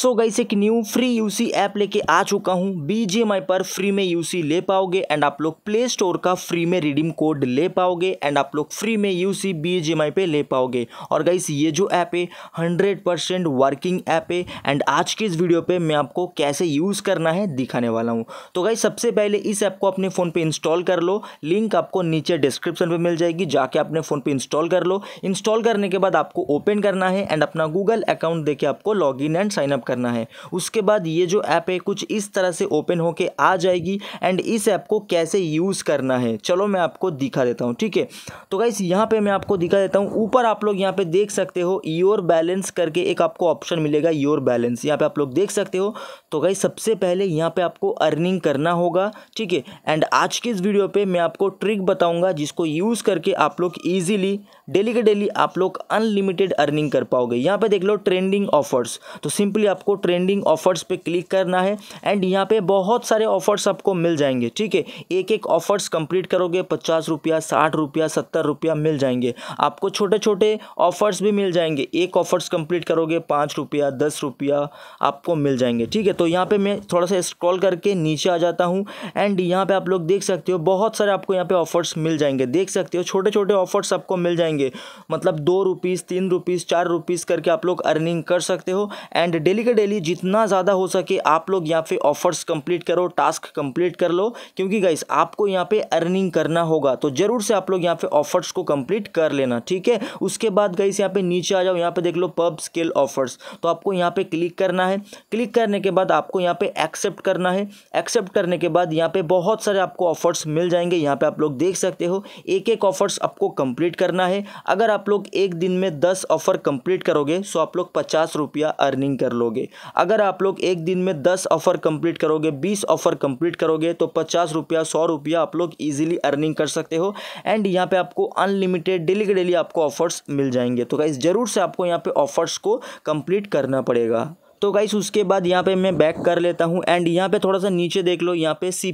सो so guys एक new free UC app लेके आ चुका हूँ बीजीएमआई पर फ्री में यूसी ले पाओगे एंड आप लोग प्ले स्टोर का फ्री में रिडीम कोड ले पाओगे एंड आप लोग फ्री में यूसी बीजीएमआई पे ले पाओगे और गाइस ये जो ऐप है हंड्रेड परसेंट वर्किंग ऐप है एंड आज के इस वीडियो पे मैं आपको कैसे यूज़ करना है दिखाने वाला हूँ तो गाइस सबसे पहले इस ऐप को अपने फ़ोन पर इंस्टॉल कर लो लिंक आपको नीचे डिस्क्रिप्शन पर मिल जाएगी जाके अपने फ़ोन पर इंस्टॉल कर लो इंस्टॉल करने के बाद आपको ओपन करना है एंड अपना गूगल अकाउंट देके आपको लॉग एंड साइनअप टैप करना है उसके बाद ये जो ऐप है कुछ इस तरह से ओपन होके आ जाएगी एंड इस ऐप को कैसे यूज़ करना है चलो मैं आपको दिखा देता हूँ ठीक है तो गाइस यहाँ पे मैं आपको दिखा देता हूँ ऊपर आप लोग यहाँ पे देख सकते हो योर बैलेंस करके एक आपको ऑप्शन मिलेगा योर बैलेंस यहाँ पे आप लोग देख सकते हो तो गई सबसे पहले यहाँ पे आपको अर्निंग करना होगा ठीक है एंड आज के इस वीडियो पे मैं आपको ट्रिक बताऊंगा जिसको यूज़ करके आप लोग ईजिली डेली के डेली आप लोग अनलिमिटेड अर्निंग कर पाओगे यहाँ पे देख लो ट्रेंडिंग ऑफर्स तो सिंपली आपको ट्रेंडिंग ऑफर्स पे क्लिक करना है एंड यहाँ पे बहुत सारे ऑफर्स आपको मिल जाएंगे ठीक है एक एक ऑफर्स कंप्लीट करोगे पचास रुपया साठ रुपया सत्तर रुपया मिल जाएंगे आपको छोटे छोटे ऑफर्स भी मिल जाएंगे एक ऑफर्स कंप्लीट करोगे पाँच रुपया दस रुपया आपको मिल जाएंगे ठीक है तो तो यहाँ पे मैं थोड़ा सा स्क्रॉल करके नीचे आ जाता हूँ एंड यहाँ पे आप लोग देख सकते हो बहुत सारे आपको यहाँ पे ऑफर्स मिल जाएंगे देख सकते हो छोटे छोटे ऑफर्स आपको मिल जाएंगे मतलब दो रुपीज़ तीन रुपीज़ चार रुपीज़ करके आप लोग अर्निंग कर सकते हो एंड डेली का डेली जितना ज़्यादा हो सके आप लोग यहाँ पे ऑफर्स कंप्लीट करो टास्क कंप्लीट कर लो क्योंकि गाइस आपको यहाँ पे अर्निंग करना होगा तो ज़रूर से आप लोग यहाँ पे ऑफर्स को कंप्लीट कर लेना ठीक है उसके बाद गाइस यहाँ पे नीचे आ जाओ यहाँ पे देख लो पब स्किल ऑफर्स तो आपको यहाँ पे क्लिक करना है क्लिक करने के बाद आपको यहाँ पे एक्सेप्ट करना है एक्सेप्ट करने के बाद यहाँ पे बहुत सारे आपको ऑफर्स मिल जाएंगे यहाँ पे आप लोग देख सकते हो एक एक ऑफर्स आपको कंप्लीट करना है अगर आप लोग एक दिन में दस ऑफर कंप्लीट करोगे सो तो आप लोग पचास रुपया अर्निंग कर लोगे अगर आप लोग एक दिन में दस ऑफर कंप्लीट करोगे बीस ऑफर कंप्लीट करोगे तो पचास रुपया सौ रुपया आप लोग ईजिली अर्निंग कर सकते हो एंड यहाँ पर आपको अनलिमिटेड डेली के डेली आपको ऑफर्स मिल जाएंगे तो क्या ज़रूर से आपको यहाँ पर ऑफर्स को कंप्लीट करना पड़ेगा तो गाइस उसके बाद यहाँ पे मैं बैक कर लेता हूँ एंड यहाँ पे थोड़ा सा नीचे देख लो यहाँ पे सी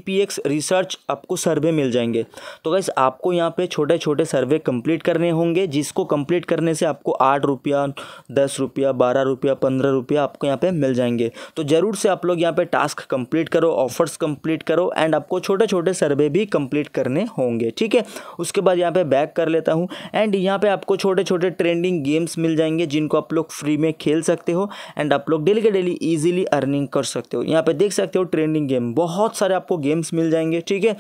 रिसर्च आपको सर्वे मिल जाएंगे तो गाइस आपको यहाँ पे छोटे छोटे सर्वे कंप्लीट करने होंगे जिसको कंप्लीट करने से आपको आठ रुपया दस रुपया बारह रुपया पंद्रह रुपया आपको यहाँ पे मिल जाएंगे तो ज़रूर से आप लोग यहाँ पे टास्क कंप्लीट करो ऑफर्स कंप्लीट करो एंड आपको छोटे छोटे सर्वे भी कंप्लीट करने होंगे ठीक है उसके बाद यहाँ पे बैक कर लेता हूँ एंड यहाँ पे आपको छोटे छोटे ट्रेंडिंग गेम्स मिल जाएंगे जिनको आप लोग फ्री में खेल सकते हो एंड आप लोग डेली डेली के डेली इजीली अर्निंग कर सकते हो यहाँ पे देख सकते हो ट्रेंडिंग गेम बहुत सारे आपको गेम्स मिल जाएंगे ठीक है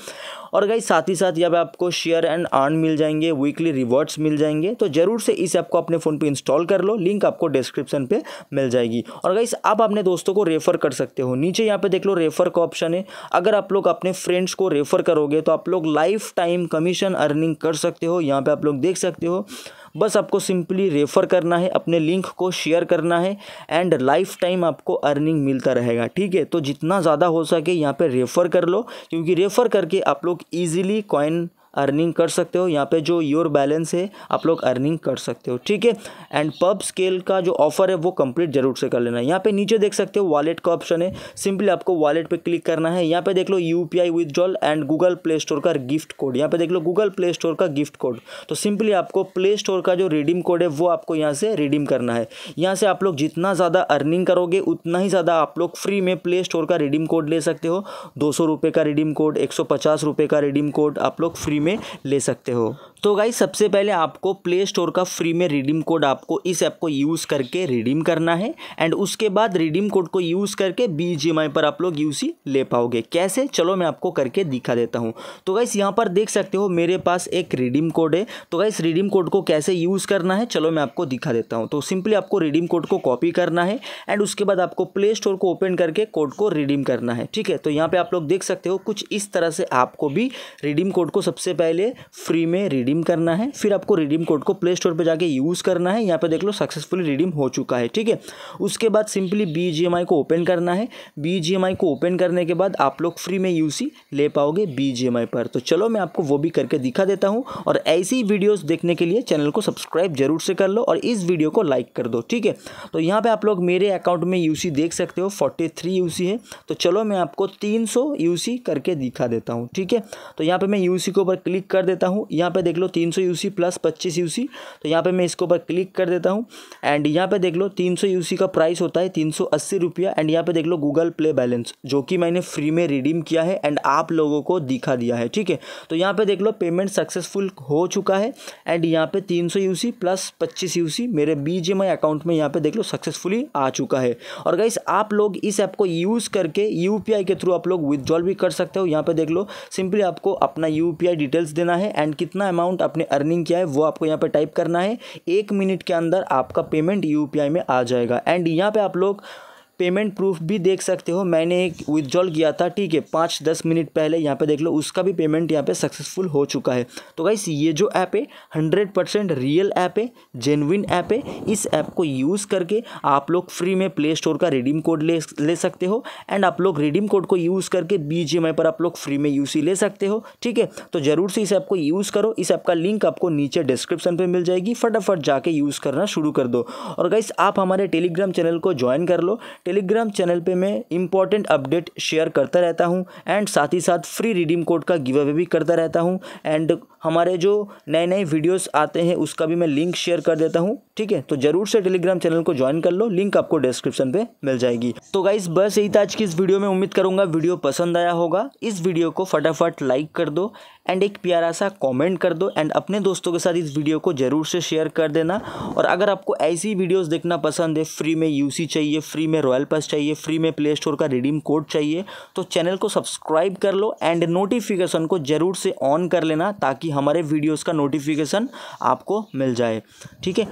और गाइस साथ ही साथ यहाँ पे आपको शेयर एंड अर्न मिल जाएंगे वीकली रिवॉर्ड्स मिल जाएंगे तो जरूर से ऐप को अपने फ़ोन पे इंस्टॉल कर लो लिंक आपको डिस्क्रिप्शन पे मिल जाएगी और गाइस आप अपने दोस्तों को रेफ़र कर सकते हो नीचे यहाँ पे देख लो रेफ़र का ऑप्शन है अगर आप लोग अपने फ्रेंड्स को रेफ़र करोगे तो आप लोग लाइफ टाइम कमीशन अर्निंग कर सकते हो यहाँ पर आप लोग देख सकते हो बस आपको सिंपली रेफ़र करना है अपने लिंक को शेयर करना है एंड लाइफ टाइम आपको अर्निंग मिलता रहेगा ठीक है तो जितना ज़्यादा हो सके यहाँ पर रेफ़र कर लो क्योंकि रेफ़र करके आप लोग ईजिली कॉइन अर्निंग कर सकते हो यहाँ पे जो योर बैलेंस है आप लोग अर्निंग कर सकते हो ठीक है एंड पब स्केल का जो ऑफर है वो कंप्लीट जरूर से कर लेना है यहाँ पे नीचे देख सकते हो वॉलेट का ऑप्शन है सिंपली आपको वॉलेट पे क्लिक करना है यहाँ पे देख लो U P I withdrawal and Google play store का गिफ्ट कोड यहाँ पे देख लो गूगल प्ले स्टोर का गिफ्ट कोड तो सिंपली आपको प्ले स्टोर का जो रिडीम कोड है वो आपको यहाँ से रिडीम करना है यहाँ से आप लोग जितना ज़्यादा अर्निंग करोगे उतना ही ज़्यादा आप लोग फ्री में प्ले स्टोर का रिडीम कोड ले सकते हो दो सौ का रिडीम कोड एक सौ पचास का रिडीम कोड आप लोग फ्री में में ले सकते हो तो गाई सबसे पहले आपको प्ले स्टोर का फ्री में रिडीम कोड आपको इस ऐप को यूज़ करके रिडीम करना है एंड उसके बाद रिडीम कोड को यूज़ करके बी पर आप लोग यू ले पाओगे कैसे चलो मैं आपको करके दिखा देता हूँ तो गाइस यहाँ पर देख सकते हो मेरे पास एक रिडीम कोड है तो गाइस रिडीम कोड को कैसे यूज़ करना है चलो मैं आपको दिखा देता हूँ तो सिंपली आपको रिडीम कोड को कॉपी करना है एंड उसके बाद आपको प्ले स्टोर को ओपन करके कोड को रिडीम करना है ठीक है तो यहाँ पर आप लोग देख सकते हो कुछ इस तरह से आपको भी रिडीम कोड को सबसे पहले फ्री में रिडीम रिडीम करना है फिर आपको रिडीम कोड को प्ले स्टोर पर जाके यूज़ करना है यहाँ पे देख लो सक्सेसफुली रिडीम हो चुका है ठीक है उसके बाद सिंपली बी को ओपन करना है बी को ओपन करने के बाद आप लोग फ्री में यू ले पाओगे बी पर तो चलो मैं आपको वो भी करके दिखा देता हूँ और ऐसी वीडियोज़ देखने के लिए चैनल को सब्सक्राइब जरूर से कर लो और इस वीडियो को लाइक कर दो ठीक है तो यहाँ पर आप लोग मेरे अकाउंट में यू देख सकते हो फोर्टी थ्री है तो चलो मैं आपको तीन सौ करके दिखा देता हूँ ठीक है तो यहाँ पर मैं यू के ऊपर क्लिक कर देता हूँ यहाँ पर देख तो देख लो तीन सौ यूसी प्लस पच्चीस यू सी तो यहाँ पर मैं इसके ऊपर क्लिक कर देता हूँ एंड यहाँ पर देख लो तीन सौ यू सी का प्राइस होता है तीन सौ अस्सी रुपया एंड यहाँ पे देख लो गूगल प्ले बैलेंस जो कि मैंने फ्री में रिडीम किया है एंड आप लोगों को दिखा दिया है ठीक है तो यहाँ पर देख लो पेमेंट सक्सेसफुल हो चुका है एंड यहाँ पे 300 यूसी प्लस 25 यूसी मेरे बीजेएमआई अकाउंट में यहाँ पे देख लो सक्सेसफुली आ चुका है और गाइस आप लोग इस ऐप को यूज़ करके यूपीआई के थ्रू आप लोग विदड्रॉल भी कर सकते हो यहाँ पे देख लो सिंपली आपको अपना यूपीआई डिटेल्स देना है एंड कितना अमाउंट अमाउंट आपने अर्निंग किया है वो आपको यहाँ पे टाइप करना है एक मिनट के अंदर आपका पेमेंट यूपीआई में आ जाएगा एंड यहाँ पे आप लोग पेमेंट प्रूफ भी देख सकते हो मैंने एक विदड्रॉल किया था ठीक है पाँच दस मिनट पहले यहाँ पे देख लो उसका भी पेमेंट यहाँ पे सक्सेसफुल हो चुका है तो गाइस ये जो ऐप है हंड्रेड परसेंट रियल ऐप है जेनविन ऐप है इस ऐप को यूज़ करके आप लोग फ्री में प्ले स्टोर का रिडीम कोड ले ले सकते हो एंड आप लोग रिडीम कोड को यूज़ करके बी पर आप लोग फ्री में यू ले सकते हो ठीक है तो ज़रूर से इस ऐप को यूज़ करो इस ऐप का लिंक आपको नीचे डिस्क्रिप्शन पर मिल जाएगी फटाफट जाके यूज़ करना शुरू कर दो और गाइस आप हमारे टेलीग्राम चैनल को ज्वाइन कर लो टेलीग्राम चैनल पे मैं इंपॉर्टेंट अपडेट शेयर करता रहता हूँ एंड साथ ही साथ फ्री रिडीम कोड का गिव अवे भी करता रहता हूँ एंड हमारे जो नए नए वीडियोस आते हैं उसका भी मैं लिंक शेयर कर देता हूँ ठीक है तो ज़रूर से टेलीग्राम चैनल को ज्वाइन कर लो लिंक आपको डिस्क्रिप्शन पे मिल जाएगी तो गाइज बस यही था आज की इस वीडियो में उम्मीद करूँगा वीडियो पसंद आया होगा इस वीडियो को फटाफट लाइक कर दो एंड एक प्यारा सा कॉमेंट कर दो एंड अपने दोस्तों के साथ इस वीडियो को ज़रूर से शेयर कर देना और अगर आपको ऐसी वीडियोज़ देखना पसंद है फ्री में यूसी चाहिए फ्री में रॉयल मोबाइल पास चाहिए फ्री में प्ले स्टोर का रिडीम कोड चाहिए तो चैनल को सब्सक्राइब कर लो एंड नोटिफिकेशन को ज़रूर से ऑन कर लेना ताकि हमारे वीडियोज़ का नोटिफिकेशन आपको मिल जाए ठीक है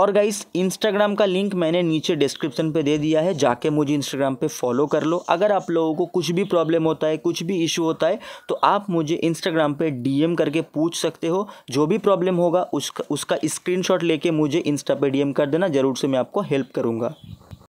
और गाइस इंस्टाग्राम का लिंक मैंने नीचे डिस्क्रिप्शन पे दे दिया है जाके मुझे इंस्टाग्राम पे फॉलो कर लो अगर आप लोगों को कुछ भी प्रॉब्लम होता है कुछ भी इशू होता है तो आप मुझे इंस्टाग्राम पे डीएम करके पूछ सकते हो जो भी प्रॉब्लम होगा उसका उसका स्क्रीनशॉट लेके मुझे इंस्टा पे डीएम कर देना ज़रूर से मैं आपको हेल्प करूँगा